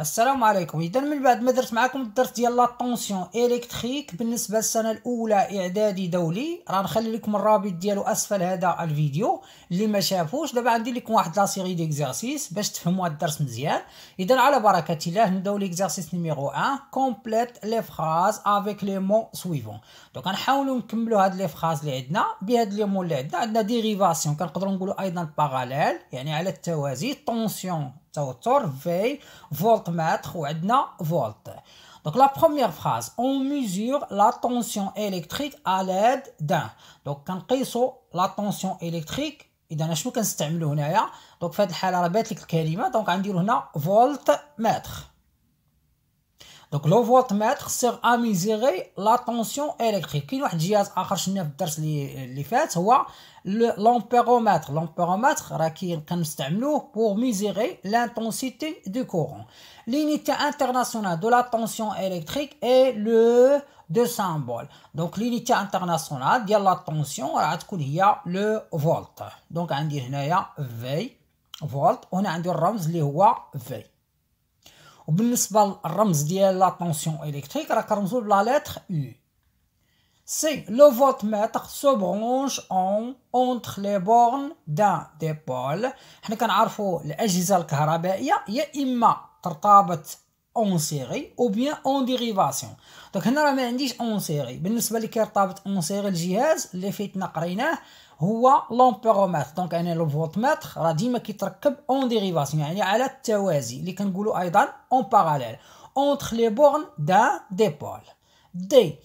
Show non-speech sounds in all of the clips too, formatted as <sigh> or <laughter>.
السلام عليكم اذا من بعد ما درت معكم الدرس ديال لا طونسيون الكتريك بالنسبه للسنه الاولى اعدادي دولي راه نخلي لكم الرابط ديالو اسفل هذا الفيديو اللي ما شافوش دابا عندي لكم واحد لا سيري ديكزارسيس باش تفهموا الدرس مزيان اذا على بركه الله نبداو ليكزارسيس نيميرو 1 كومبليت لي فراز افيك لي مون سويفون دونك نحاولوا نكملوا هاد لي فراز اللي عندنا بهاد لي مون اللي عندنا عندنا ديريفاسيون كنقدروا نقولوا ايضا باراليل يعني على التوازي طونسيون So tour volt voltmètre ou edna volts donc la première phrase on mesure la tension électrique à l'aide d'un donc quand la tension électrique ils en achètent un système donc fait faire la batterie carrément donc on dit volt voltmètre donc le volt sert à mesurer la tension électrique. Il y a un dias H9-3-4, c'est l'ampéromètre. L'ampéromètre euh, est un pour mesurer l'intensité du courant. L'unité internationale de la tension électrique est le symbole. Donc l'unité internationale de la tension c'est le volt. Donc on dit que V, volt, on a le rhombus, le voix, le وبالنسبه للرمز ديال لا طونسيون الكتريك راه كنرمزو بلا لتر يو سي لو متر سو برونش اون اونتر لي بورن دان دي بول حنا كنعرفو الاجهزه الكهربائيه يا اما ترتبط اون سيري او بيان اون ديريفاسيون دونك هنا راه ما عنديش اون سيري بالنسبه لي كيرتبط اون سيري الجهاز اللي فيتنا قريناه Ou un ampéromètre. Donc, il y a un voltmètre il qui est en dérivation. Il y a un ampéromètre qui est en parallèle entre les bornes d'un des D.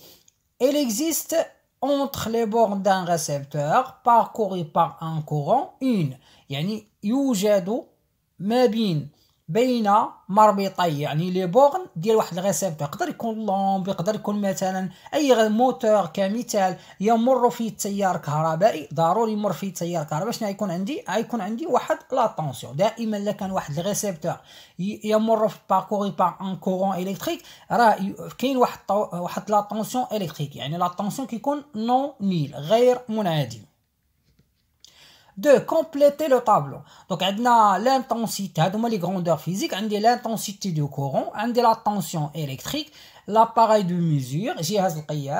Il existe entre les bornes d'un récepteur parcouru par un courant. Il y a une UJDO. بين مربطي يعني لي بورن ديال واحد الريسيبتور يقدر يكون لومب يقدر يكون مثلا اي موتور كمثال يمر فيه تيار كهربائي ضروري يمر فيه تيار كهربائي شنو غيكون عندي غيكون عندي واحد لا طونسيون دائما الا كان واحد الريسيبتور يمر في باركوري با ان كورون الكتريك راه كاين واحد واحد لا طونسيون الكتريك يعني لا طونسيون كيكون نون نيل غير منعدم de compléter le tableau. Donc, on a l'intensité, les grandeurs physiques, on a l'intensité du courant, on a la tension électrique, l'appareil de mesure,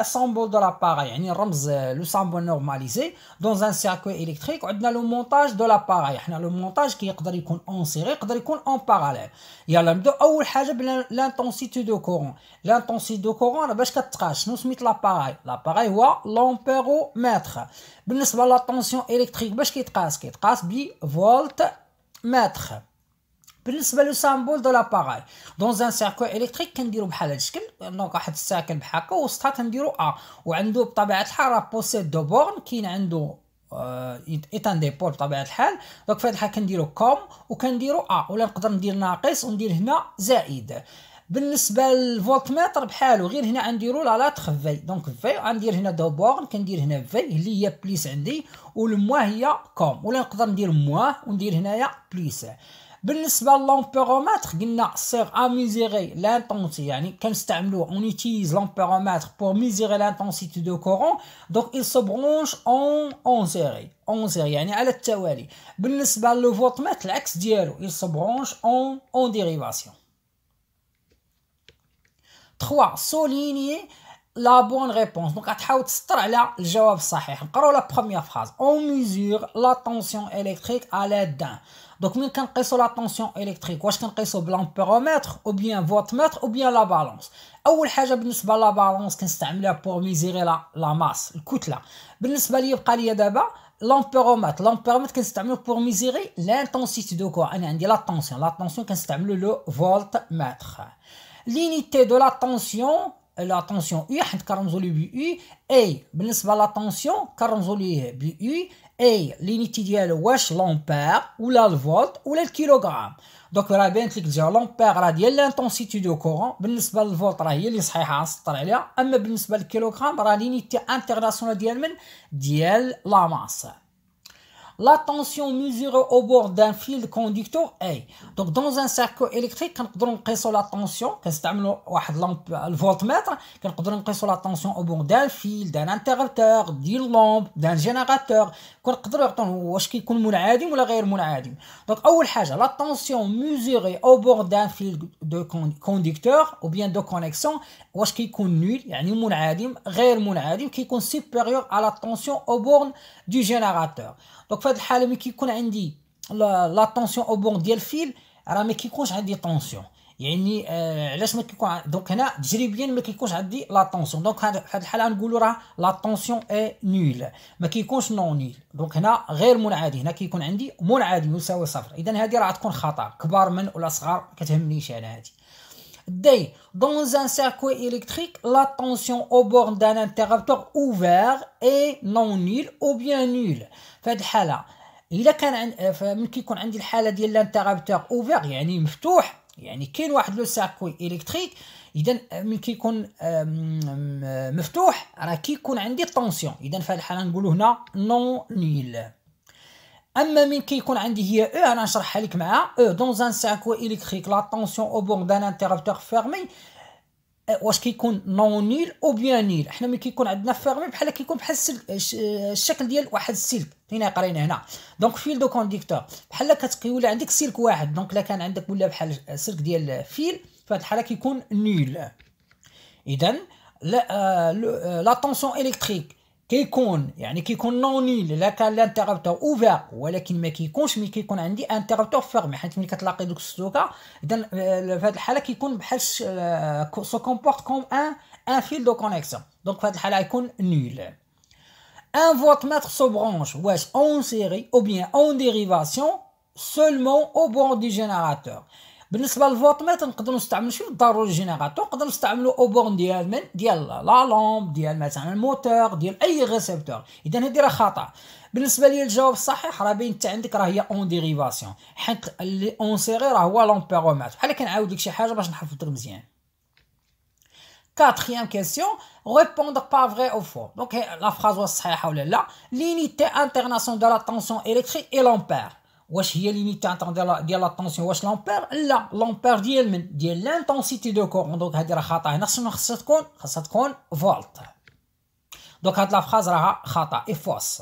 symbole de l'appareil, euh, le symbole normalisé, dans un circuit électrique, on a le montage de l'appareil, le montage qui est en série, en parallèle. Il y a l'intensité de courant. L'intensité de courant, nous l'appareil. L'appareil est l'ampéromètre. بالنسبة la tension électrique, باش كيتقاس كيتقاس بالنسبه لو سامبول دو لاباغاي دون ان سيركو الكتريك كنديرو بحال هذا الشكل دونك واحد الساكن بحال هكا وسطها كنديرو ا آه. وعندو بطبيعه الحال رابوسيت دو بورن كاين عنده ايتان دي بور بطبيعه الحال دونك في هاد الحال كنديرو كوم وكنديرو ا آه. ولا نقدر ندير ناقص وندير هنا زائد بالنسبه للفولتمتر بحالو غير هنا غنديرو لا لاتخ في دونك في غندير هنا دو بورن كندير هنا في اللي هي بليس عندي والموا هي كوم ولا نقدر ندير موا وندير هنايا بليس Le lampéromètre sert à mesurer l'intensité. on utilise l'ampéromètre pour mesurer l'intensité de courant. Donc, il se branche en zéré. Il se branche en dérivation. 3. Souligner la bonne réponse. Donc, on va faire la première phrase. On mesure la tension électrique à l'aide d'un. Donc, nous qu'est-ce que c'est la tension électrique? Qu'est-ce qu'est-ce ou bien le lampéromètre, ou bien voltmètre, ou bien la balance? Et où le hejab nous balance? Qu'est-ce qu'on termine pour mesurer la la masse? Le couteau. Nous balanceons le calibre d'en bas. Le lampéromètre, le lampéromètre qu'est-ce qu'on pour mesurer l'intensité de quoi? Un indice la tension. La tension qu'est-ce qu'on termine le voltmètre. L'unité de la tension. لا طونسيون اي حيت كرمزو ليه بي اي اي بالنسبه لا طونسيون كرمزو ليه بي اي اي لينيتي ديالو واش لومبير ولا الفولت ولا الكيلوغرام دونك راه بانت لك ديال لومبير راه ديال لانتونسيتي دو كورون بالنسبه للفولت راه هي اللي صحيحه نسطر عليها اما بالنسبه للكيلوغرام راه لينيتي انترناسيونال ديال من ديال لا ماس la tension mesurée au bord d'un fil conducteur est Donc dans un circuit électrique, on peut la tension, euh, le voltmètre, on peut la tension au bord d'un fil, d'un interrupteur, d'une lampe, d'un générateur, on Donc la tension mesurée au bord d'un fil de conducteur ou bien de connexion, est qu'il est nul, يعني à غير qui est supérieur à la tension au bord du générateur. Euh, دونك في هذه الحاله ملي كيكون عندي لا طونسيون او بون ديال الفيل راه ما كيكونش عندي طونسيون يعني آه علاش ما كيكون دونك هنا تجريبيا ما كيكونش عندي لا طونسيون دونك هذه الحاله نقولوا راه لا طونسيون اي نول ما كيكونش نون نول دونك هنا غير منعدي هنا كيكون عندي منعادي يساوي صفر اذا هذه راه تكون خطا كبار من ولا صغار ما كتهمنيش انا هذه D. Dans un circuit électrique, la tension aux bornes d'un interrupteur ouvert est non nulle ou bien nulle. فهاد الحالة إلا كان عند فمن كيكون عندي الحالة ديال الانترابتور اوفر يعني مفتوح يعني كاين واحد لو سيركوي الكتريك اذا ملي كيكون مفتوح راه كيكون عندي طونسيون اذا في هاد الحاله نقولو هنا نون نيل اما من كيكون عندي هي او انا نشرحها لك معاها او دون ان ساكو الكتريك لا طونسيون او بون دان انترفتور فيرمي واش كيكون نون نيل او بيان نيل حنا ملي كيكون عندنا فيرمي بحال كيكون بحال السلك الشكل ديال واحد السلك هنا قرينا هنا دونك فيل دو كونديكتور بحال كتقول عندك سلك واحد دونك لا كان عندك ولا بحال السلك ديال فيل فهاد الحاله كيكون نيل اذا لا لا طونسيون الكتريك كيكون يعني كيكون نوني لا كان لانتيغابتور اوفر ولكن ما كيكونش ملي كيكون عندي انتيغابتور فيرمي حيت ملي كتلاقي دوك السلوكه آه، اذا في هذه الحاله كيكون بحال سو كومبورت كوم ان ان فيل دو كونيكسيون دونك في هذه الحاله يكون نول ان فوت ماتر سو برونش واش اون سيري او بيان اون ديريفاسيون seulement au bord du générateur. بالنسبه للفوطمات نقدروا نستعملوا شي بالضروري الجينيراتور نقدر نستعملوا اوبورن ديال من ديال لا لامب ديال مثلا الموتور ديال اي ريسيبتور اذا هذه راه خطا بالنسبه لي الجواب الصحيح راه باين حتى عندك راه هي اون ديريفاسيون حيت اللي اون سيري راه هو لامبيرومات بحال كنعاود لك شي حاجه باش نحفظك مزيان Quatrième question, répondre با vrai ou faux. Donc la phrase وا صحيحه ولا لا. L'unité internationale de la tension électrique est l'ampère. واش هي ليني تاع ديال ديال لا طونسيون واش لامبير لا لامبير ديال من ديال لانتونسيتي دو كورون دونك هذه راه خطا هنا خصنا خصها تكون خصها تكون فولت دونك هاد لا فراز راها خطا اي فوس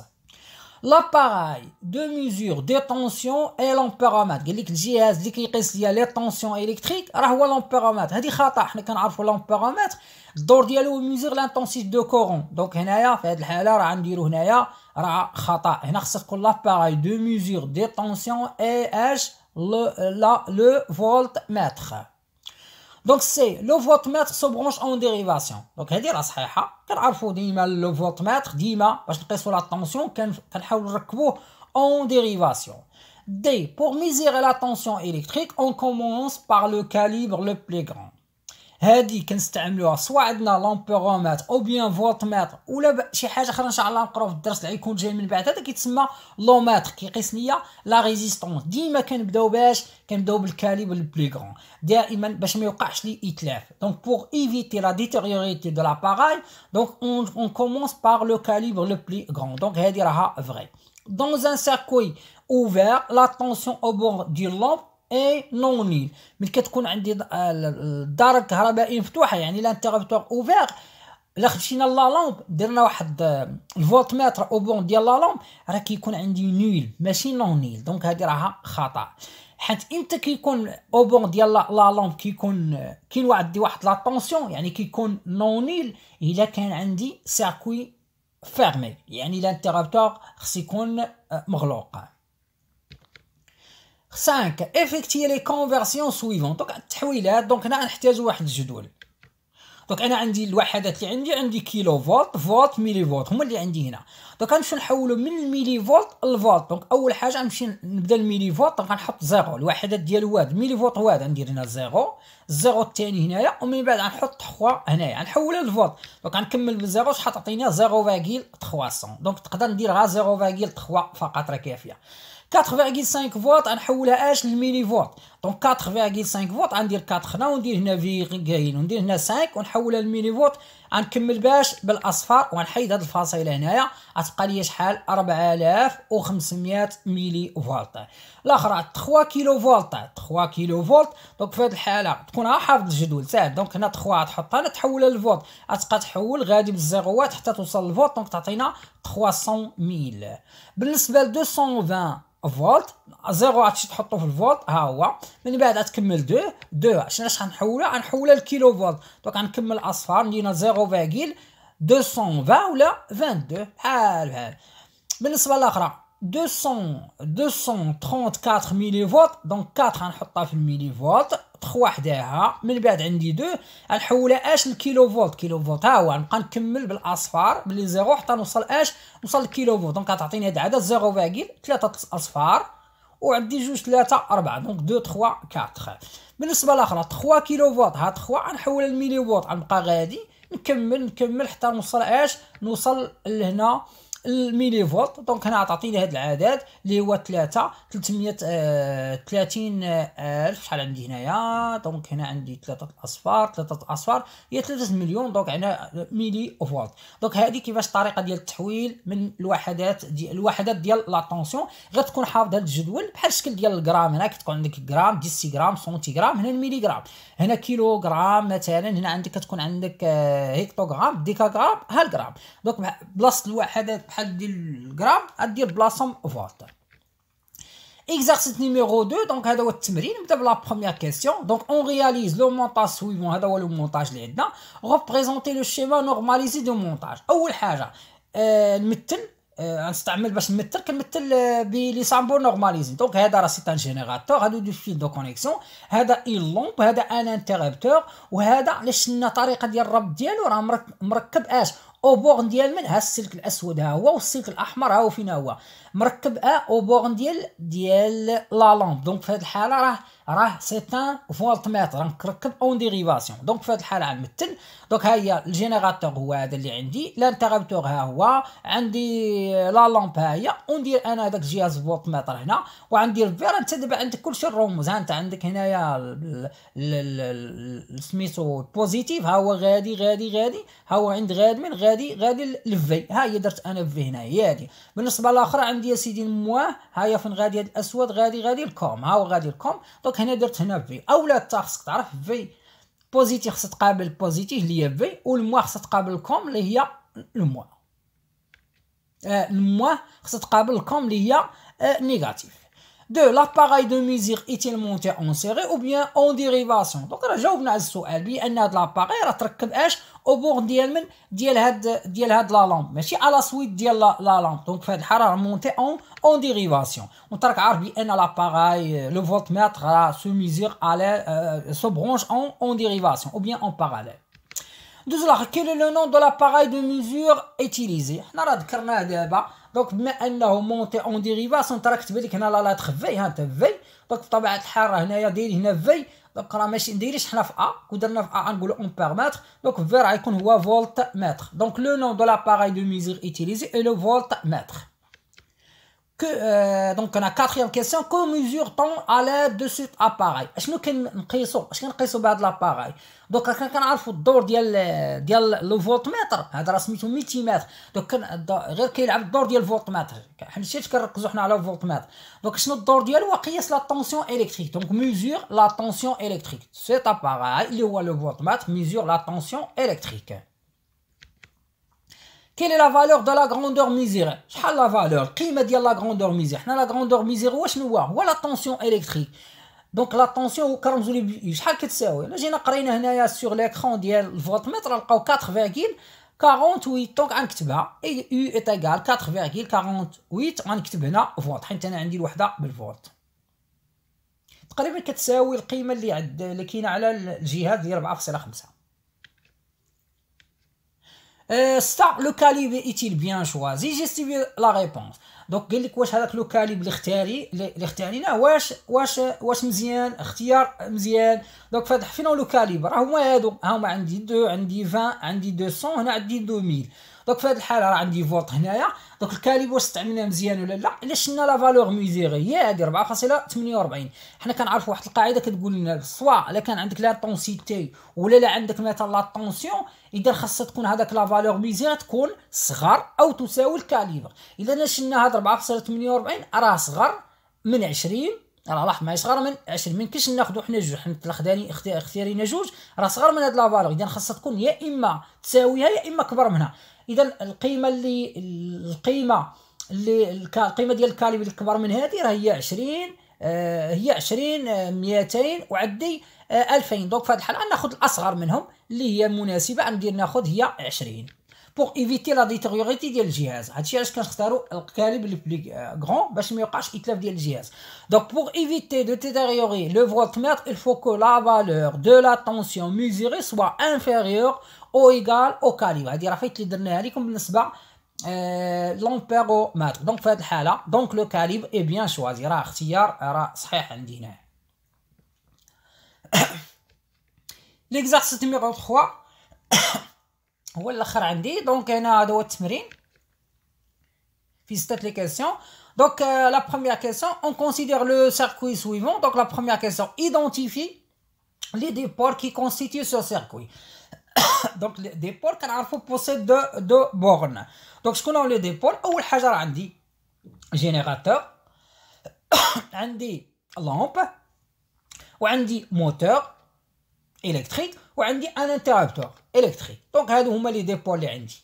L'appareil de mesure des tensions et l'ampéramètre Le GS y a les tensions électriques, c'est l'ampéramètre C'est c'est mesure l'intensité de courant. Donc, ici, on a L'appareil de mesure des tensions est le voltmètre. Donc c'est le voltmètre se branche en dérivation. Donc c'est la sahiha. Quand on le voltmètre dima, je sur la tension, le en dérivation. D pour mesurer la tension électrique, on commence par le calibre le plus grand. هادي كنستعملوها سواء عندنا لامبيرومتر او بيان فولتمتر ولا شي حاجه اخرى ان شاء الله نقراو في الدرس اللي غيكون جاي من بعد هذا كيتسمى لومتر كيقيس ليا لا ريزيستونس ديما كنبداو باش كنبداو بالكاليبر البلي غران دائما باش ما يوقعش لي اتلاف دونك بور ايفيتي لا ديتيريوريتي دو لاباراي دونك اون كومونس بار لو كاليبر لو بلي غران دونك هادي راها فري دون ان سيركوي ouvert, لا tension au bord d'une lampe اي نونيل ملي كتكون عندي آه، الدار الكهربائيه مفتوحه يعني لانتيغابتوار اوفير الا خدشينا لا لامب درنا واحد آه، الفولت متر او بون ديال لا لامب راه كيكون عندي نول ماشي نونيل دونك هذه راها خطا حيت امتى كيكون او بون ديال لا لامب كيكون آه، كاين واحد دي واحد لا طونسيون يعني كيكون نونيل الا كان عندي سيركوي فيرمي يعني لانتيغابتوار خص يكون مغلوق 5 افكتي لي كونفيرسيون سويفون دونك التحويلات دونك هنا غنحتاجو واحد الجدول دونك انا عندي الوحدات اللي عندي عندي كيلو فولت فولت ميلي فولت هما اللي عندي هنا دونك غنمشيو نحولو من الميلي فولت للفولت دونك اول حاجه نمشي نبدا الميلي فولت غنحط زيرو الوحدات ديال واد ميلي فولت واد غندير هنا زيرو الزيرو الثاني هنايا ومن بعد غنحط 3 هنايا غنحولها للفولت دونك غنكمل بالزيرو شحال تعطيني 0.300 دونك تقدر ندير غير 0.3 فقط راه كافيه 4.5 فولت غنحولها اش للميلي فولت دونك 4.5 فولت غندير 4 هنا وندير هنا في كاين وندير هنا 5 ونحولها للميلي فولت غنكمل باش بالاصفر ونحيد هاد الفاصله هنايا غتبقى لي شحال 4500 ميلي فولت الاخرى 3 كيلو فولت 3 كيلو فولت دونك في هاد الحاله تكون حافظ الجدول ساهل دونك هنا 3 غتحطها هنا تحولها للفولت غتبقى تحول غادي بالزيروات حتى توصل للفولت دونك تعطينا 300 ميل بالنسبه ل 220 فولت زيرو عادش تحطو في الفولت ها هو من بعد غتكمل دو دو شنو اش غنحولها غنحولها لكيلو فولت دونك غنكمل اصفار لينا 0.220 ولا 22 بحال بحال بالنسبه دوسون 200 234 ميلي فولت دونك 4 غنحطها في الميلي فولت 3 حداها من بعد عندي دو غنحولها اش لكيلو فولت كيلو فولت ها هو نبقى نكمل بالاصفار باللي زيرو حتى نوصل اش نوصل لكيلو فولت دونك غتعطيني هاد العدد زيرو فاكيل 3 اصفار وعندي جوج ثلاثة أربعة دونك دو تخوا كاتخ بالنسبة لأخرى تخوا كيلو فوط ها تخوا غنحول الميلي فوط غنبقى غادي نكمل نكمل حتى نوصل اش نوصل لهنا الميلي فولت دونك هنا تعطيني هذا العدد اللي هو 3 330 آه، آه، الف شحال عندي هنايا دونك هنا عندي 3 الاصفار 3 الاصفار هي 3 مليون دونك عندنا ميلي فولت دونك هذه كيفاش الطريقه ديال التحويل من الوحدات دي الوحدات ديال لا طونسيون غتكون حافظ هذا الجدول بحال الشكل ديال الجرام هنا كتكون عندك جرام ديسيغرام سنتيغرام هنا الميلي جرام هنا كيلو جرام مثلا هنا عندك كتكون عندك آه، هيكتوغرام ديكاغرام ها دونك بلاصه الوحدات بحال ديال الجرام غدير بلاصه فولت اكزرسيس نيميرو 2 دونك هذا هو التمرين نبدا بلا بروميير كيسيون دونك اون رياليز لو مونتاج سويفون هذا هو لو مونتاج اللي عندنا غوبريزونتي لو شيما نورماليزي دو مونتاج اول حاجه آه نمثل غنستعمل آه، باش نمثل كنمثل بلي سامبور نورماليزي دونك هذا راه سيت ان جينيراتور هادو دو فيل دو كونيكسيون هذا اي لومب هذا ان انتربتور وهذا شنا طريقه ديال الرب ديالو راه مركب اش او بورن ديال من ها السلك الاسود ها هو والسلك الاحمر ها هو فين هو مركب ا او بورن ديال ديال لا لامب دونك في هذه الحاله راه راه سي ان متر نركب اون ديريفاسيون دونك في هذه الحاله نمثل دونك ها هي الجينيراتور هو هذا اللي عندي الانترابتور ها هو عندي لا لامب ها هي وندير انا هذاك جهاز متر هنا وعندي الفير انت دابا عندك كلشي الرموز ها انت عندك هنايا سميتو بوزيتيف ها هو غادي غادي غادي ها هو عند غاد من غادي غادي الفي ها هي درت انا في هنا هي هذه بالنسبه لاخرى عندي يا سيدي موا هايا فين غادي هاد الاسود غادي غادي الكوم هاو غادي الكوم دونك هنا درت هنا في اولا تا خصك تعرف في بوزيتيف خصها تقابل بوزيتيف اللي هي في والموا خصها تقابل الكوم اللي هي الموا آه الموا خصها تقابل الكوم اللي هي آه نيجاتيف de l'appareil de mesure est-il monté en série ou bien en dérivation Donc là, j'ai oublié la question, de l'appareil, la trakkabh au bord de la lampe, mais à la suite de la, lampe. Donc, fait la monté en, en dérivation. On trakkabh à l'appareil, euh, le voltmètre à euh, se mesure, à la, branche en, en dérivation ou bien en parallèle. Deux, quel est le nom de l'appareil de mesure utilisé On Nous avons dit donc, on que l'on en dérivation, on a la lettre V. Hein, hein, v. Donc, la de V. Donc, on A, on fait mètre. Donc, le mètre. Donc, le nom de l'appareil de mesure utilisé est le voltmètre. Euh, donc on a quatrième question que mesure-t-on à l'aide de cet appareil est-ce que nous qu'on est ce qu'on de l'appareil donc quand on a le dor dial euh, le voltmètre à hein, la semi millimètre donc euh, quand il a le voltmètre? dial voltmètre je sais que nous on a le voltmètre donc ce notre dor dial on la tension électrique donc mesure la tension électrique cet appareil il le voltmètre mesure la tension électrique كيل لا فالور دو لا غروندور ميزير شحال لا فالور القيمه ديال لا غروندور ميزير حنا لا غروندور ميزير واشنو هو هو لا طونسيون الكتريك دونك لا طونسيون كرمزوا لي شحال كتساوي الا جينا قرينا هنايا سور ليكرون ديال متر نلقاو 4,48 دونك غنكتبها اي يو ايت ايكال 4,48 غنكتب هنا فولت حيت انا عندي الوحده بالفولت تقريبا كتساوي القيمه اللي عند اللي كاينه على الجهاز ديال 4.5 Euh, ça, le calibre est-il bien choisi J'ai suivi la réponse. دونك قال لك واش هذاك لو كاليب اللي اختاري اللي اختاريناه واش واش واش مزيان اختيار مزيان دونك فاتح فين لو كاليب راه هما هادو ها هما عندي 2 عندي 20 عندي 200 هنا عندي 2000 دونك في هذه الحاله راه عندي فولت هنايا دونك الكاليبر استعملناه مزيان ولا لا الا شلنا لا فالور ميزيغ هي هذه 4.48 حنا كنعرفوا واحد القاعده كتقول لنا سوا الا كان عندك لا طونسيتي ولا لا عندك مثلا لا طونسيون اذا خاصها تكون هذاك لا فالور ميزيغ تكون صغر او تساوي الكاليبر اذا شلنا هاد 4.48 راه صغر من 20 راه لاحظ ماهي صغر من 20 من كيش ناخذوا حنا جوج حنا تلاخداني اختيارينا جوج راه صغر من هاد لافالور اذا خاصها تكون يا اما تساويها يا اما كبر منها اذا القيمه اللي القيمه اللي القيمه ديال الكاليبر الكبر من هذه راه هي 20 آه، هي 20 200 آه، وعدي 2000 آه، دونك في هذه الحاله ناخذ الاصغر منهم اللي هي مناسبه ندير ناخذ هي 20 بوغ ايفيتي لا ديتيريوريتي ديال الجهاز هادشي علاش كنختاروا الكاليب لي بلي غون باش ما يوقعش اتلاف ديال الجهاز دونك بوغ ايفيتي دو تيتيريوري لو فولتمتر il faut que la valeur de la tension mesurée soit inférieure au caribe. C'est-à-dire, en fait, les dernières, comme nous mètre donc pas, l'on peut le Donc, le calibre est bien choisi. <coughs> L'exercice numéro 3. On le Donc, il y en a d'autres. Faites les questions. Donc, euh, la première question, on considère le circuit suivant. Donc, la première question, identifie les déports qui constituent ce circuit. <coughs> Donc les dépôles il faut posséder deux bornes. Donc ce qu'on a dans les déports, <coughs> c'est un générateur, une lampe, un moteur électrique ou un interrupteur électrique. Donc on a les déports, des handys.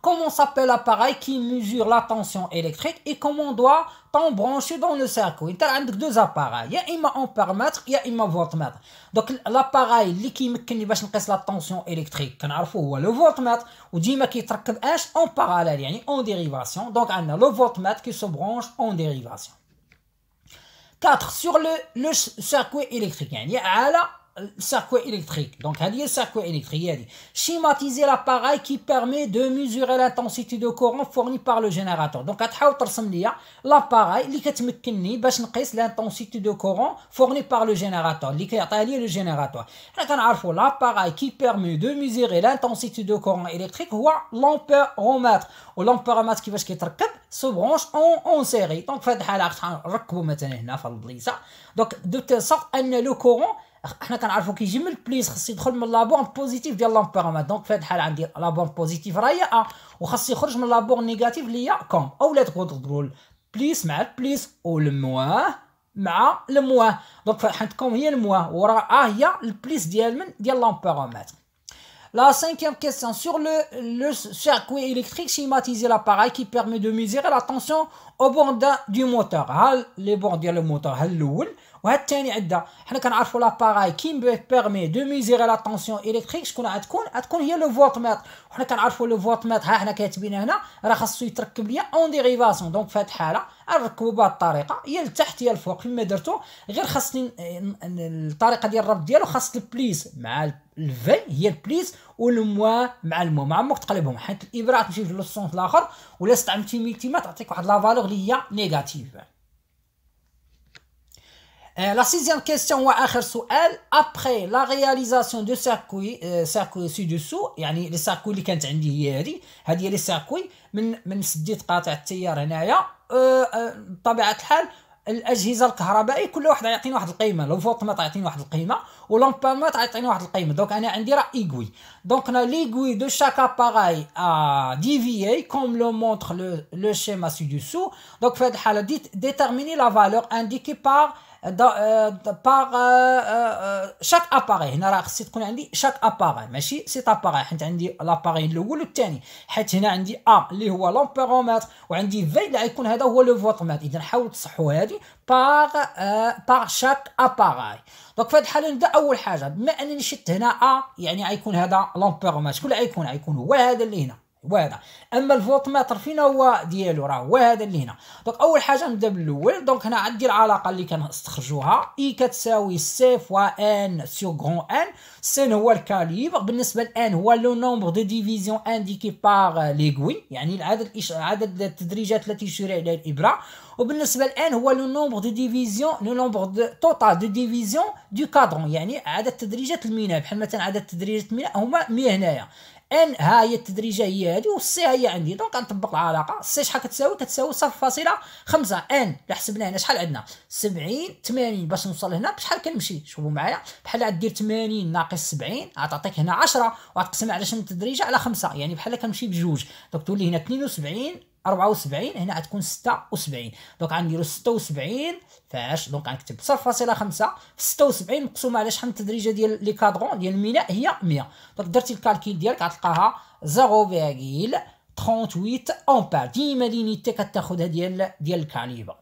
comment s'appelle l'appareil qui mesure la tension électrique et comment on doit l'embrancher dans le circuit. y a deux appareils, il y a un ampèremètre et il un voltmètre. Donc l'appareil qui me la tension électrique, c'est le voltmètre, ou qui est en parallèle, en dérivation. Donc on a le voltmètre qui se branche en dérivation. 4. Sur le, circuit électrique, il y a circuit électrique. Donc, il y a circuit électrique. Schématiser l'appareil qui permet de mesurer l'intensité de courant fournie par le générateur. Donc, l'appareil qui permet l'intensité de courant fournie par le générateur. le générateur. L'appareil qui permet de mesurer l'intensité de courant électrique, c'est l'ampéromètre. Ou l'ampéromètre qui va se branche en, série. Hein, Donc, de telle sorte, le courant حنا كنعرفوا كيجي من البليس خص يدخل من لابور بوزيتيف ديال لامبيرما دونك في هذا الحال عندي لابور بوزيتيف راه هي ا وخاص يخرج من لابور نيجاتيف اللي هي كوم اولا تقول بليس مع البليس والمواه مع المواه دونك فرحتكم هي المواه وراه ا هي البليس ديال من ديال لامبيرومات La cinquième question, sur le, le circuit électrique schématisé, l'appareil qui permet de mesurer la tension au bord du moteur. Les bords du moteur, وهاد الثاني عندنا حنا كنعرفوا لاباراي كي بيرمي دو ميزيغي لا طونسيون الكتريك شكون غتكون غتكون هي لو ميتر وحنا كنعرفوا لو ميتر ها حنا كاتبين هنا راه خاصو يتركب ليا اون ديريفاسيون دونك فهاد الحاله نركبوا بهاد الطريقه يا لتحت يا الفوق فيما درتو غير خاصني الطريقه ديال الربط ديالو خاص البليس مع الفي هي البليس والموا مع المو ما عمرك تقلبهم حيت الابره تمشي في لو سونس الاخر ولا استعملتي ميتيما تعطيك واحد لا فالور اللي هي نيجاتيف la sixième question, après la réalisation du circuit, circuit ci-dessous, يعني لي circuit que كانت عندي هي c'est هذه le لي سيركوي من من سديت قاطع التيار هنايا، بطبيعة الحال الاجهزه الكهربائيه كل واحد يعطيني واحد القيمه لو فوق ما تعطيني واحد القيمه تعطيني واحد القيمه دونك انا عندي راه ايغوي دونك انا ليغوي دو شاك ا كوم لو مونتر لو لو سي دو سو دونك باغ شاك اباري هنا راه خصي تكون عندي شاك اباري ماشي سيت اباري حيت عندي لاباري الاول والثاني حيت هنا عندي ا اللي هو لامبيرومتر وعندي في اللي غيكون هذا هو لو فوتمات اذا حاول تصحوا هذه باغ باغ شاك اباري دونك في هذه الحاله نبدا اول حاجه بما انني شدت هنا ا يعني غيكون هذا لامبيرومتر شكون اللي غيكون غيكون هو هذا اللي هنا وهذا اما الفولت متر فين هو ديالو راه هو هذا اللي هنا دونك اول حاجه نبدا بالاول دونك هنا عندي العلاقه اللي كنستخرجوها اي e كتساوي سي فوا ان سور غون ان سين هو الكاليبر بالنسبه لان هو لو نومبر دو ديفيزيون انديكي بار ليغوي يعني العدد عدد التدريجات التي تشير عليها الابره وبالنسبه لان هو لو نومبر دو ديفيزيون لو نومبر دو توتال دو ديفيزيون دو كادرون يعني عدد تدريجات الميناء بحال مثلا عدد تدريجات الميناء هما 100 هنايا ان ها هي التدريجه هي هذه والسي هي عندي دونك غنطبق العلاقه السي شحال كتساوي كتساوي 0.5 ان لا حسبنا هنا شحال عندنا 70 80 باش نوصل هنا بشحال كنمشي شوفوا معايا بحال غدير 80 ناقص 70 غتعطيك هنا 10 وغتقسمها على شنو التدريجه على 5 يعني بحال كنمشي بجوج دونك تولي هنا 72 74 هنا غتكون 76 دونك غنديرو 76 فاش دونك غنكتب 0.5 في 76 مقسومه على شحال من التدريجه ديال لي كادغون ديال الميناء هي 100 دونك درتي الكالكيل ديالك غتلقاها 0.38 امبير ديما لينيتي كتاخذها ديال ديال الكاليبر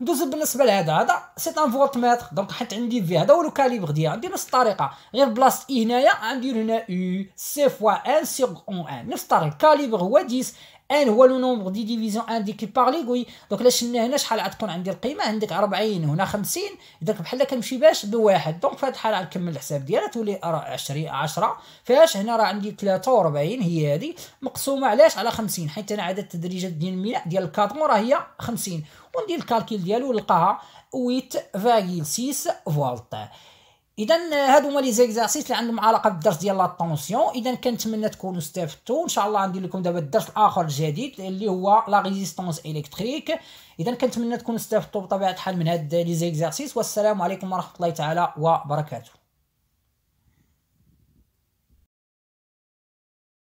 ندوزو بالنسبه لهذا هذا سي ان فولت متر دونك حيت عندي في هذا هو لو كاليبر ديالي نفس الطريقه غير بلاصه اي e هنايا غندير هنا يو سي فوا ان سيغ اون ان نفس الطريقه الكاليبر هو 10 ان هو لو نومبر دي ديفيزيون ان دي كي باغ ليغوي دونك لا شلنا هنا شحال غتكون عندي القيمه عندك 40 هنا 50 اذا بحال كنمشي باش بواحد دونك فهاد الحاله غنكمل الحساب ديالها تولي 20 10 فاش هنا راه عندي 43 هي هذه مقسومه علاش على 50 حيت انا عدد التدريجات ديال الملاء ديال الكاتمو راه هي 50 وندير الكالكيل ديالو نلقاها 8 فاغيل 6 فولت اذا هادو هما لي زيكزارسيس اللي عندهم علاقه بالدرس ديال لاتونسيون اذا كنتمنى تكونوا استفدتوا ان شاء الله ندير لكم دابا الدرس الاخر الجديد اللي هو لا ريزيستونس الكتريك اذا كنتمنى تكونوا استفدتوا بطبيعه الحال من هاد لي زيكزارسيس والسلام عليكم ورحمه الله تعالى وبركاته